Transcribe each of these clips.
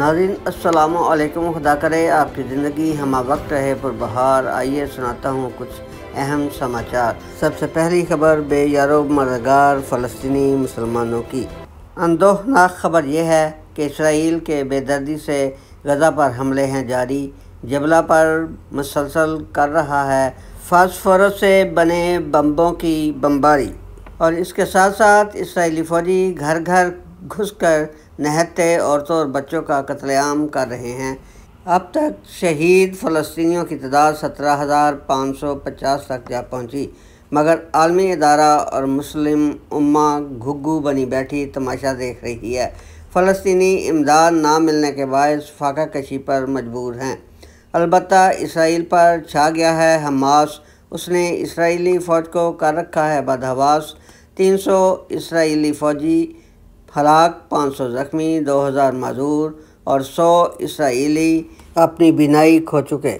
नाजीन असलकम खुदा करे आपकी ज़िंदगी हम वक्त रहे पर बहार आइए सुनाता हूँ कुछ अहम समाचार सबसे पहली खबर बेयारो मदगार फ़लस्तनी मुसलमानों की अनदोहनाक खबर यह है कि इसराइल के बेदर्दी से गज़ा पर हमले हैं जारी जबला पर मुसलसल कर रहा है फास्फोरस से बने बम्बों की बम्बारी और इसके साथ साथ इसराइली फ़ौजी घर घर घुसकर नहते औरतों और बच्चों का कत्लेआम कर रहे हैं अब तक शहीद फ़लस्तियों की तादाद सत्रह हज़ार पाँच सौ पचास तक जा पहुँची मगर आलमी अदारा और मुस्लिम उम्मा घुग्गू बनी बैठी तमाशा देख रही है फ़लस्तनी इमदाद ना मिलने के बायस फाका कशी पर मजबूर हैं अलबत् इसराइल पर छा गया है हमास उसने इसराइली फ़ौज को कर रखा है बदहवास तीन सौ इसराइली फ़ौजी हलाक 500 ज़ख्मी 2000 मज़ूर और 100 इसराइली अपनी बिनाई खो चुके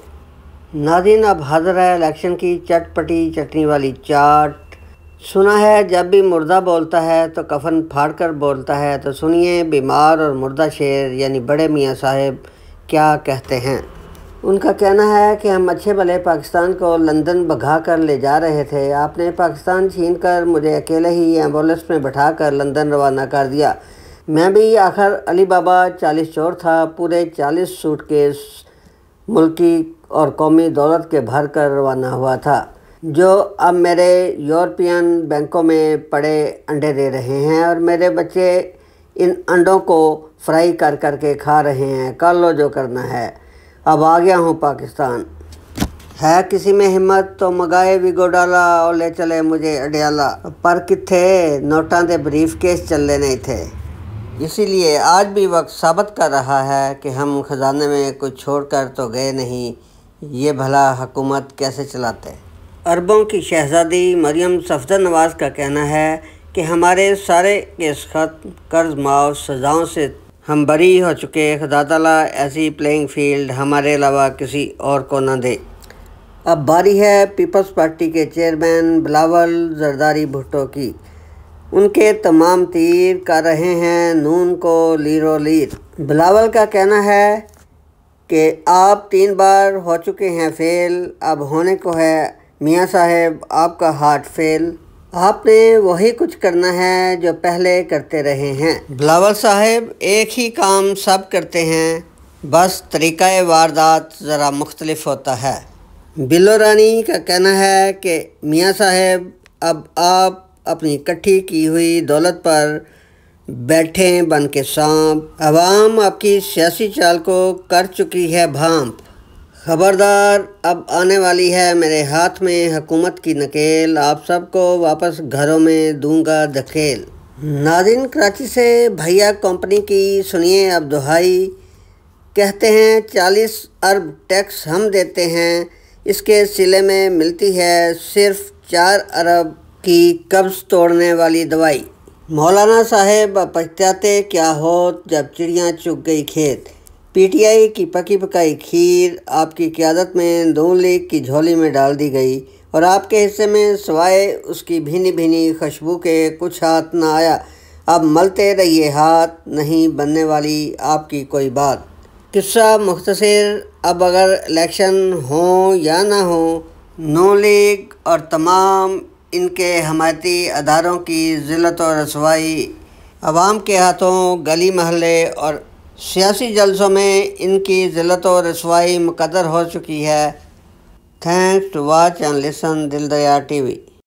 नादिन अब हाजिर है इलेक्शन की चटपटी चटनी वाली चाट सुना है जब भी मुर्दा बोलता है तो कफन फाड़ कर बोलता है तो सुनिए बीमार और मुर्दा शेर यानी बड़े मियाँ साहब क्या कहते हैं उनका कहना है कि हम अच्छे भले पाकिस्तान को लंदन भगा कर ले जा रहे थे आपने पाकिस्तान छीन कर मुझे अकेले ही एम्बुलेंस में बैठा कर लंदन रवाना कर दिया मैं भी आखिर अली बाबा चालीस चोर था पूरे चालीस सूट के मुल्की और कौमी दौलत के भर कर रवाना हुआ था जो अब मेरे यूरोपियन बैंकों में पड़े अंडे दे रहे हैं और मेरे बच्चे इन अंडों को फ्राई कर करके खा रहे हैं कर लो जो करना है अब आ गया हूँ पाकिस्तान है किसी में हिम्मत तो मगाए भी गोडाला और ले चले मुझे अडयाला पर किथे नोटा दे ब्रीफ केस चल रहे नहीं थे इसीलिए आज भी वक्त साबित कर रहा है कि हम ख़जाने में कुछ छोड़ कर तो गए नहीं ये भला हुकूमत कैसे चलाते अरबों की शहजादी मरियम सफदर नवाज़ का कहना है कि हमारे सारे केस खत कर्ज माफ सज़ाओं से हम बरी हो चुके खुदा तला ऐसी प्लेइंग फील्ड हमारे अलावा किसी और को ना दे अब बारी है पीपल्स पार्टी के चेयरमैन बिलावल जरदारी भुट्टो की उनके तमाम तीर कर रहे हैं नून को लीरो लीर बिलावल का कहना है कि आप तीन बार हो चुके हैं फेल अब होने को है मियाँ साहेब आपका हार्ट फेल आपने वही कुछ करना है जो पहले करते रहे हैं बिलावल साहब एक ही काम सब करते हैं बस तरीक़ा वारदात ज़रा मुख्तलफ होता है बिलो रानी का कहना है कि मियाँ साहब अब आप अपनी इकट्ठी की हुई दौलत पर बैठे बन के सांप आवाम आपकी सियासी चाल को कर चुकी है भांप खबरदार अब आने वाली है मेरे हाथ में हकूमत की नकेल आप सबको वापस घरों में दूंगा धकेल नादिन कराची से भैया कंपनी की सुनिए अब दुहाई कहते हैं चालीस अरब टैक्स हम देते हैं इसके सिले में मिलती है सिर्फ चार अरब की कब्ज तोड़ने वाली दवाई मौलाना साहेब पछताते क्या हो जब चिड़ियाँ चुग गई खेत पीटीआई की पकी पकाई खीर आपकी क्यादत में दो लेक की झोली में डाल दी गई और आपके हिस्से में सवाए उसकी भीनी भीनी खुशबू के कुछ हाथ ना आया अब मलते रहिए हाथ नहीं बनने वाली आपकी कोई बात किस्सा मुख्तर अब अगर इलेक्शन हो या ना हो नो लीग और तमाम इनके हमायती अदारों की ज़िलत और रसवाई आवाम के हाथों गली महल्ले और सियासी जलसों में इनकी ज़िलत और रसवाई मुकदर हो चुकी है thanks to watch and listen दिल दया वी